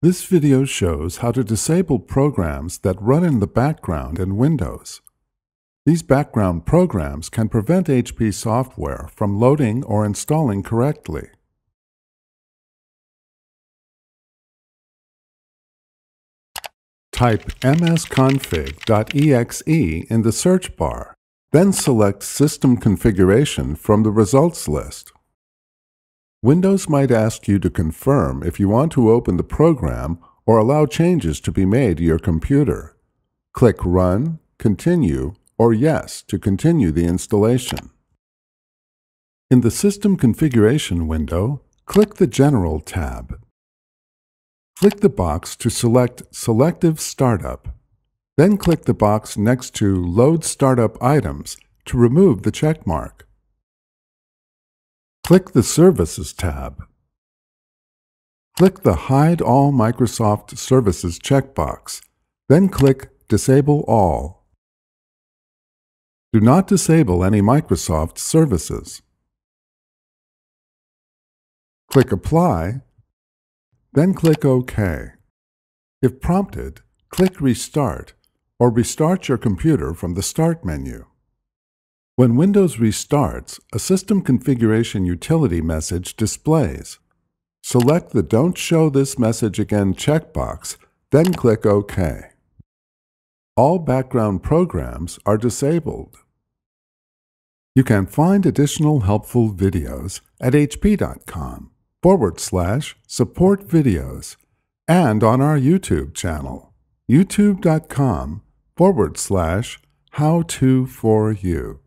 This video shows how to disable programs that run in the background in Windows. These background programs can prevent HP software from loading or installing correctly. Type msconfig.exe in the search bar, then select System Configuration from the results list. Windows might ask you to confirm if you want to open the program or allow changes to be made to your computer. Click Run, Continue, or Yes to continue the installation. In the System Configuration window, click the General tab. Click the box to select Selective Startup. Then click the box next to Load Startup Items to remove the checkmark. Click the Services tab. Click the Hide All Microsoft Services checkbox, then click Disable All. Do not disable any Microsoft services. Click Apply, then click OK. If prompted, click Restart or restart your computer from the Start menu. When Windows restarts, a System Configuration Utility message displays. Select the Don't Show This Message Again checkbox, then click OK. All background programs are disabled. You can find additional helpful videos at hp.com forward slash support videos and on our YouTube channel, youtube.com forward slash how to for you.